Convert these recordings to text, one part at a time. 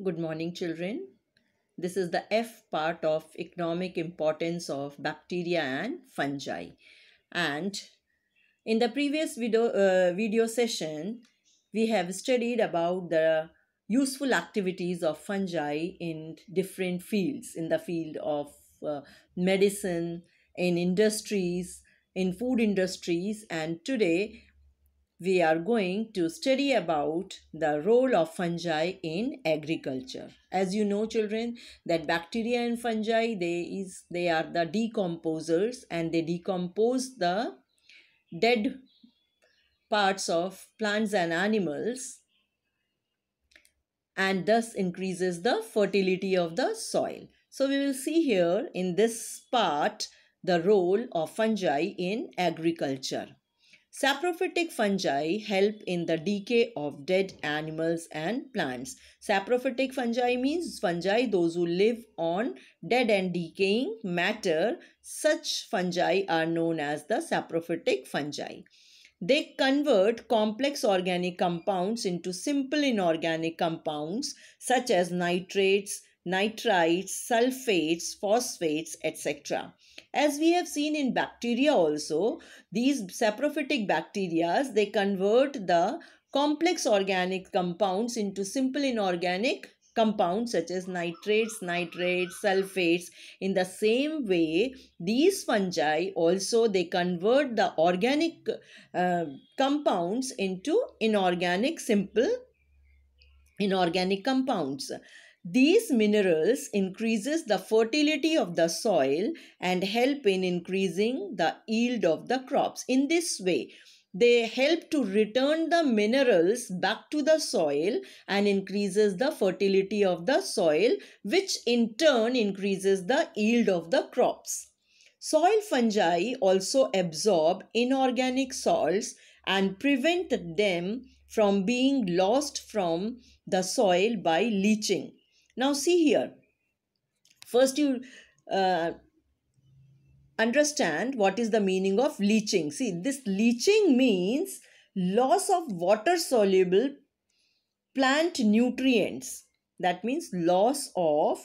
Good morning, children. This is the F part of economic importance of bacteria and fungi. And in the previous video, uh, video session, we have studied about the useful activities of fungi in different fields, in the field of uh, medicine, in industries, in food industries. And today we are going to study about the role of fungi in agriculture as you know children that bacteria and fungi they is they are the decomposers and they decompose the dead parts of plants and animals and thus increases the fertility of the soil so we will see here in this part the role of fungi in agriculture Saprophytic fungi help in the decay of dead animals and plants. Saprophytic fungi means fungi those who live on dead and decaying matter. Such fungi are known as the saprophytic fungi. They convert complex organic compounds into simple inorganic compounds such as nitrates, nitrites, sulfates, phosphates, etc. As we have seen in bacteria also, these saprophytic bacteria, they convert the complex organic compounds into simple inorganic compounds such as nitrates, nitrates, sulfates. In the same way, these fungi also they convert the organic uh, compounds into inorganic simple inorganic compounds. These minerals increases the fertility of the soil and help in increasing the yield of the crops. In this way, they help to return the minerals back to the soil and increases the fertility of the soil which in turn increases the yield of the crops. Soil fungi also absorb inorganic salts and prevent them from being lost from the soil by leaching. Now see here. First you uh, understand what is the meaning of leaching. See this leaching means loss of water soluble plant nutrients. That means loss of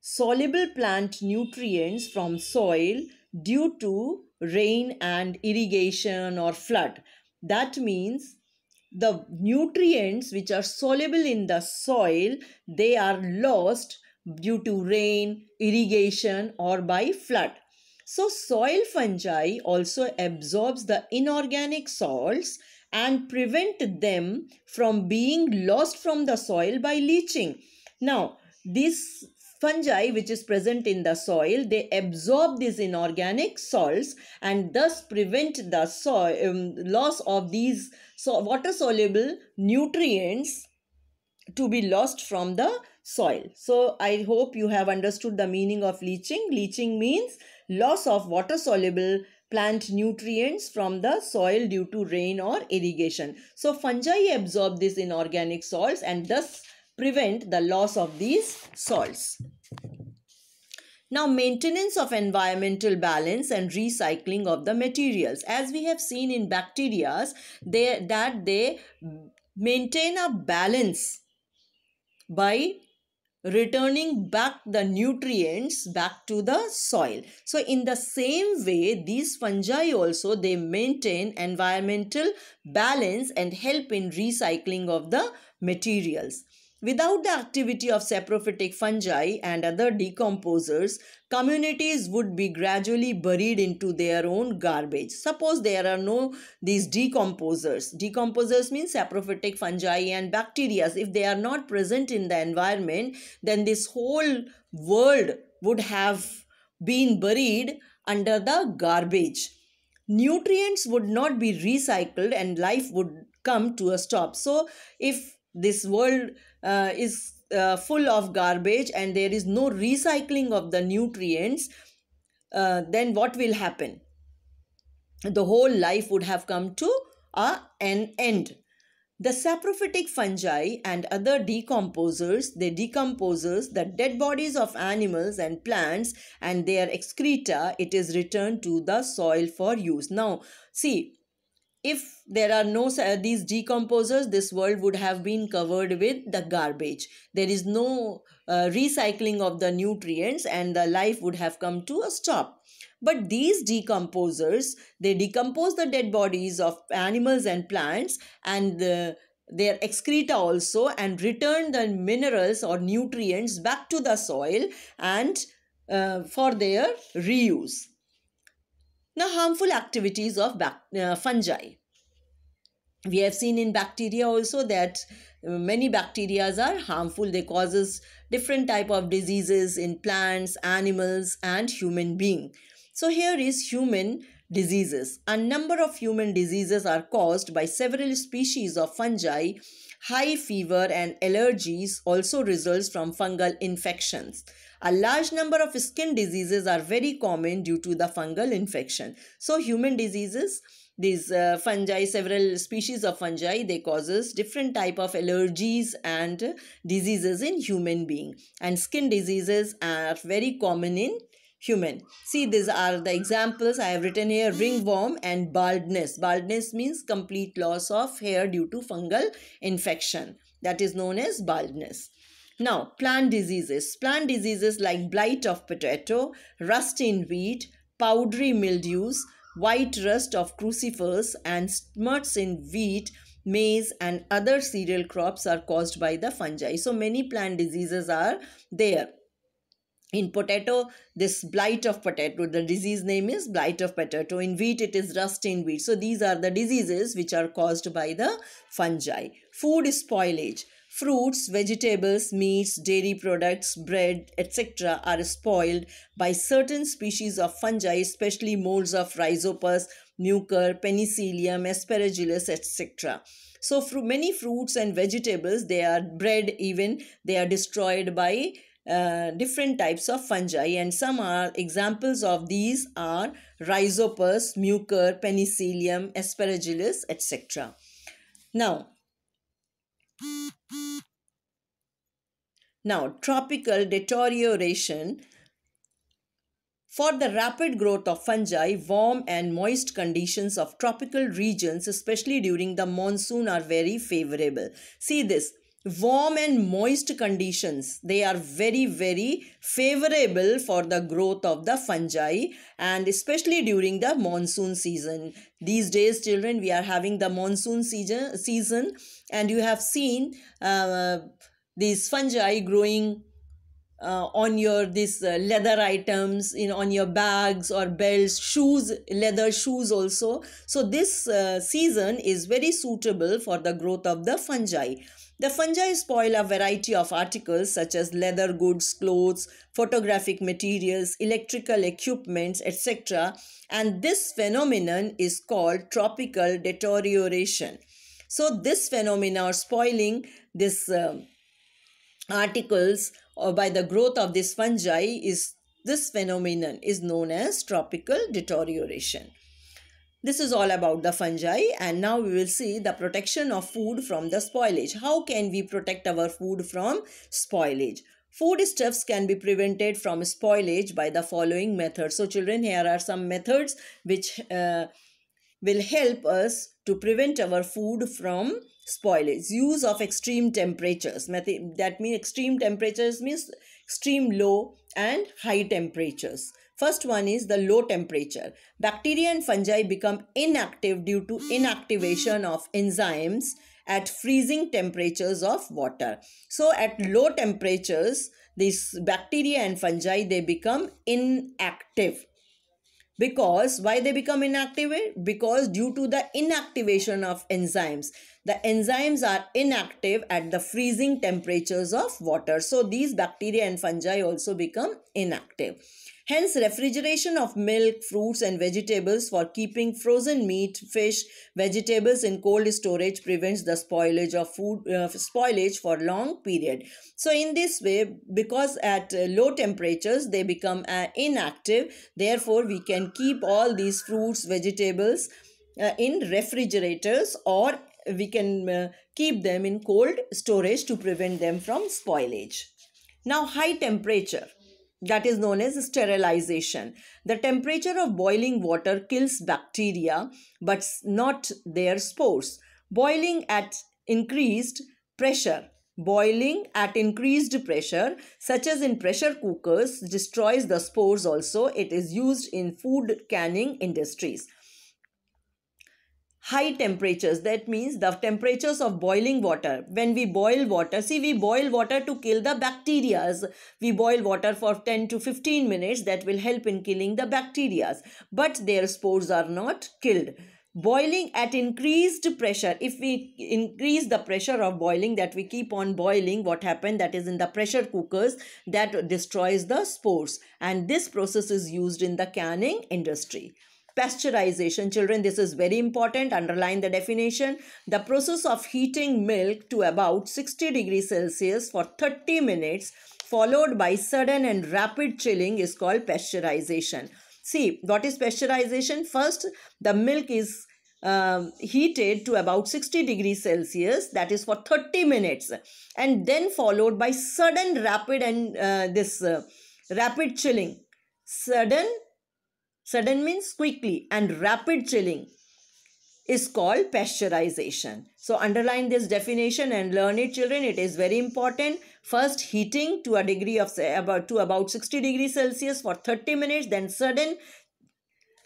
soluble plant nutrients from soil due to rain and irrigation or flood. That means the nutrients which are soluble in the soil they are lost due to rain irrigation or by flood so soil fungi also absorbs the inorganic salts and prevent them from being lost from the soil by leaching now this fungi which is present in the soil they absorb these inorganic salts and thus prevent the soil um, loss of these so water soluble nutrients to be lost from the soil so i hope you have understood the meaning of leaching leaching means loss of water soluble plant nutrients from the soil due to rain or irrigation. So fungi absorb these inorganic salts and thus prevent the loss of these salts. Now maintenance of environmental balance and recycling of the materials. As we have seen in bacteria, they, that they maintain a balance by returning back the nutrients back to the soil so in the same way these fungi also they maintain environmental balance and help in recycling of the materials Without the activity of saprophytic fungi and other decomposers, communities would be gradually buried into their own garbage. Suppose there are no these decomposers. Decomposers means saprophytic fungi and bacteria. If they are not present in the environment, then this whole world would have been buried under the garbage. Nutrients would not be recycled and life would come to a stop. So if this world uh, is uh, full of garbage and there is no recycling of the nutrients, uh, then what will happen? The whole life would have come to a, an end. The saprophytic fungi and other decomposers, they decomposes the dead bodies of animals and plants and their excreta, it is returned to the soil for use. Now, see, if there are no uh, these decomposers, this world would have been covered with the garbage. There is no uh, recycling of the nutrients and the life would have come to a stop. But these decomposers, they decompose the dead bodies of animals and plants and the, uh, their excreta also and return the minerals or nutrients back to the soil and uh, for their reuse. The harmful activities of uh, fungi. We have seen in bacteria also that uh, many bacteria are harmful. They causes different type of diseases in plants, animals and human being. So here is human diseases. A number of human diseases are caused by several species of fungi High fever and allergies also results from fungal infections. A large number of skin diseases are very common due to the fungal infection. So human diseases, these uh, fungi, several species of fungi, they causes different type of allergies and diseases in human being. And skin diseases are very common in human. See, these are the examples I have written here ringworm and baldness. Baldness means complete loss of hair due to fungal infection. That is known as baldness. Now, plant diseases. Plant diseases like blight of potato, rust in wheat, powdery mildews, white rust of crucifers, and smuts in wheat maize and other cereal crops are caused by the fungi so many plant diseases are there in potato, this blight of potato, the disease name is blight of potato. In wheat, it is rust in wheat. So these are the diseases which are caused by the fungi. Food spoilage. Fruits, vegetables, meats, dairy products, bread, etc. are spoiled by certain species of fungi, especially molds of rhizopus, mucor, penicillium, aspergillus, etc. So many fruits and vegetables, they are bred even, they are destroyed by uh, different types of fungi and some are examples of these are rhizopus, mucor, penicillium, aspergillus etc. Now, now tropical deterioration for the rapid growth of fungi, warm and moist conditions of tropical regions, especially during the monsoon, are very favorable. See this warm and moist conditions they are very very favorable for the growth of the fungi and especially during the monsoon season these days children we are having the monsoon season season and you have seen uh, these fungi growing uh, on your this uh, leather items in on your bags or belts shoes leather shoes also so this uh, season is very suitable for the growth of the fungi the fungi spoil a variety of articles such as leather goods, clothes, photographic materials, electrical equipments, etc. And this phenomenon is called tropical deterioration. So this phenomena or spoiling this uh, articles or by the growth of this fungi is this phenomenon is known as tropical deterioration. This is all about the fungi and now we will see the protection of food from the spoilage. How can we protect our food from spoilage? Foodstuffs can be prevented from spoilage by the following methods. So children, here are some methods which uh, will help us to prevent our food from spoilage. Use of extreme temperatures. That means extreme temperatures means extreme low and high temperatures. First one is the low temperature. Bacteria and fungi become inactive due to inactivation of enzymes at freezing temperatures of water. So at low temperatures, these bacteria and fungi, they become inactive. Because, why they become inactive? Because due to the inactivation of enzymes. The enzymes are inactive at the freezing temperatures of water. So these bacteria and fungi also become inactive. Hence, refrigeration of milk, fruits, and vegetables for keeping frozen meat, fish, vegetables in cold storage prevents the spoilage of food uh, spoilage for long period. So, in this way, because at low temperatures they become uh, inactive, therefore we can keep all these fruits, vegetables uh, in refrigerators or we can uh, keep them in cold storage to prevent them from spoilage. Now, high temperature that is known as sterilization. The temperature of boiling water kills bacteria but not their spores. Boiling at increased pressure. Boiling at increased pressure, such as in pressure cookers, destroys the spores also. It is used in food canning industries high temperatures that means the temperatures of boiling water when we boil water see we boil water to kill the bacterias we boil water for 10 to 15 minutes that will help in killing the bacterias but their spores are not killed boiling at increased pressure if we increase the pressure of boiling that we keep on boiling what happened that is in the pressure cookers that destroys the spores and this process is used in the canning industry pasteurization. Children, this is very important. Underline the definition. The process of heating milk to about 60 degrees Celsius for 30 minutes followed by sudden and rapid chilling is called pasteurization. See, what is pasteurization? First, the milk is uh, heated to about 60 degrees Celsius, that is for 30 minutes, and then followed by sudden rapid and uh, this uh, rapid chilling. Sudden Sudden means quickly and rapid chilling is called pasteurization. So underline this definition and learn it children. It is very important. First heating to a degree of about to about 60 degrees Celsius for 30 minutes. Then sudden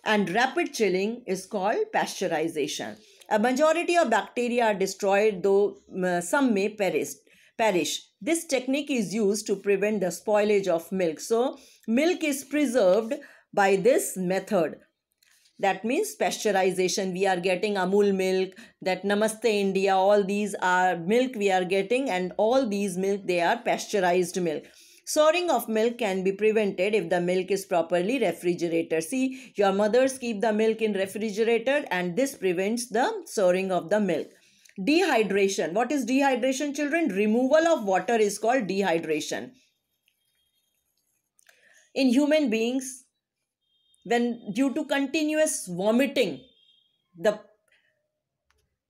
and rapid chilling is called pasteurization. A majority of bacteria are destroyed though some may perish. perish. This technique is used to prevent the spoilage of milk. So milk is preserved by this method. That means pasteurization. We are getting Amul milk, that Namaste India, all these are milk we are getting and all these milk, they are pasteurized milk. Soaring of milk can be prevented if the milk is properly refrigerated. See, your mothers keep the milk in refrigerator and this prevents the soaring of the milk. Dehydration. What is dehydration, children? Removal of water is called dehydration. In human beings, when due to continuous vomiting the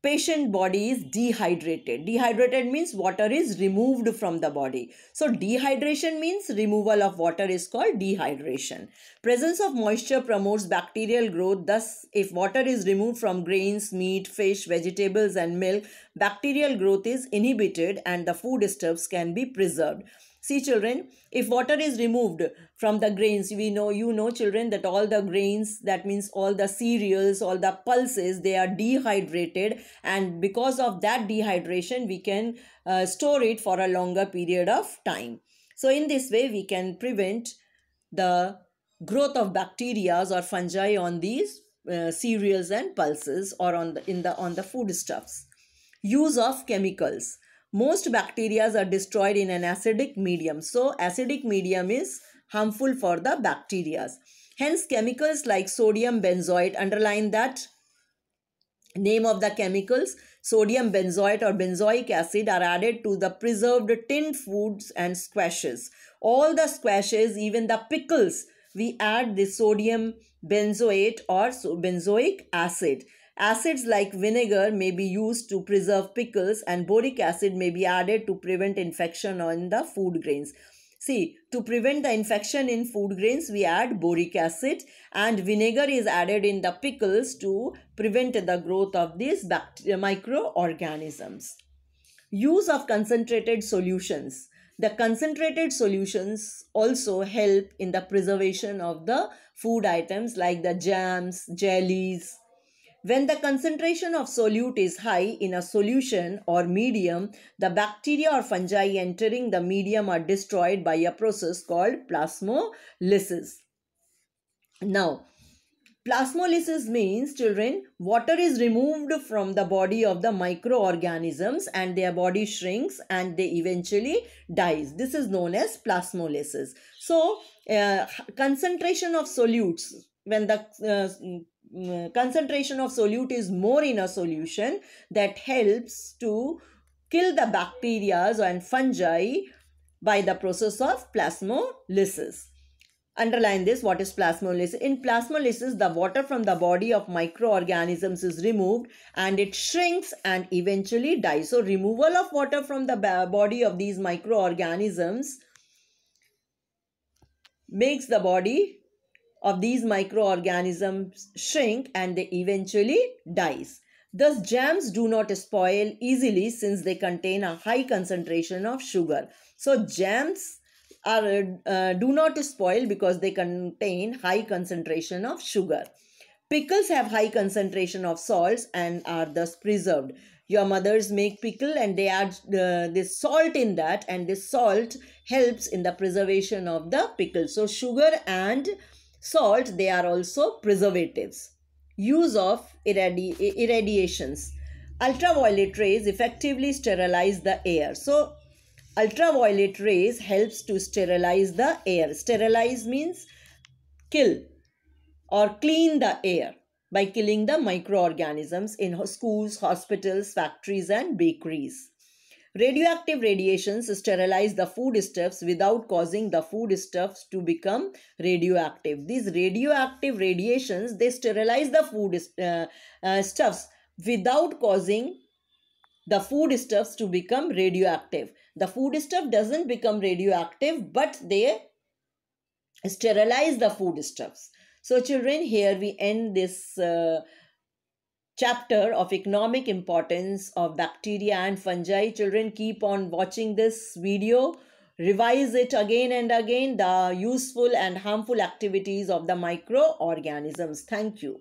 patient body is dehydrated dehydrated means water is removed from the body so dehydration means removal of water is called dehydration presence of moisture promotes bacterial growth thus if water is removed from grains meat fish vegetables and milk bacterial growth is inhibited and the food stuffs can be preserved See children, if water is removed from the grains, we know, you know children that all the grains, that means all the cereals, all the pulses, they are dehydrated and because of that dehydration, we can uh, store it for a longer period of time. So in this way, we can prevent the growth of bacteria or fungi on these uh, cereals and pulses or on the, in the, on the foodstuffs. Use of chemicals most bacteria are destroyed in an acidic medium. So acidic medium is harmful for the bacteria. Hence chemicals like sodium benzoate, underline that name of the chemicals, sodium benzoate or benzoic acid are added to the preserved tinned foods and squashes. All the squashes, even the pickles, we add the sodium benzoate or benzoic acid. Acids like vinegar may be used to preserve pickles and boric acid may be added to prevent infection on the food grains. See, to prevent the infection in food grains, we add boric acid and vinegar is added in the pickles to prevent the growth of these bacteria, microorganisms. Use of concentrated solutions. The concentrated solutions also help in the preservation of the food items like the jams, jellies, when the concentration of solute is high in a solution or medium, the bacteria or fungi entering the medium are destroyed by a process called plasmolysis. Now, Plasmolysis means, children, water is removed from the body of the microorganisms and their body shrinks and they eventually dies. This is known as plasmolysis. So, uh, concentration of solutes, when the uh, Mm, concentration of solute is more in a solution that helps to kill the bacteria and fungi by the process of plasmolysis. Underline this, what is plasmolysis? In plasmolysis, the water from the body of microorganisms is removed and it shrinks and eventually dies. So, removal of water from the body of these microorganisms makes the body of these microorganisms shrink and they eventually dies. Thus jams do not spoil easily since they contain a high concentration of sugar. So jams are uh, do not spoil because they contain high concentration of sugar. Pickles have high concentration of salts and are thus preserved. Your mothers make pickle and they add uh, this salt in that and this salt helps in the preservation of the pickle. So sugar and Salt. they are also preservatives. Use of irradi irradiations. Ultraviolet rays effectively sterilize the air. So, ultraviolet rays helps to sterilize the air. Sterilize means kill or clean the air by killing the microorganisms in schools, hospitals, factories and bakeries. Radioactive radiations sterilize the foodstuffs without causing the foodstuffs to become radioactive. These radioactive radiations, they sterilize the food uh, uh, stuffs without causing the foodstuffs to become radioactive. The foodstuff doesn't become radioactive, but they sterilize the foodstuffs. So children, here we end this uh, chapter of economic importance of bacteria and fungi. Children keep on watching this video. Revise it again and again the useful and harmful activities of the microorganisms. Thank you.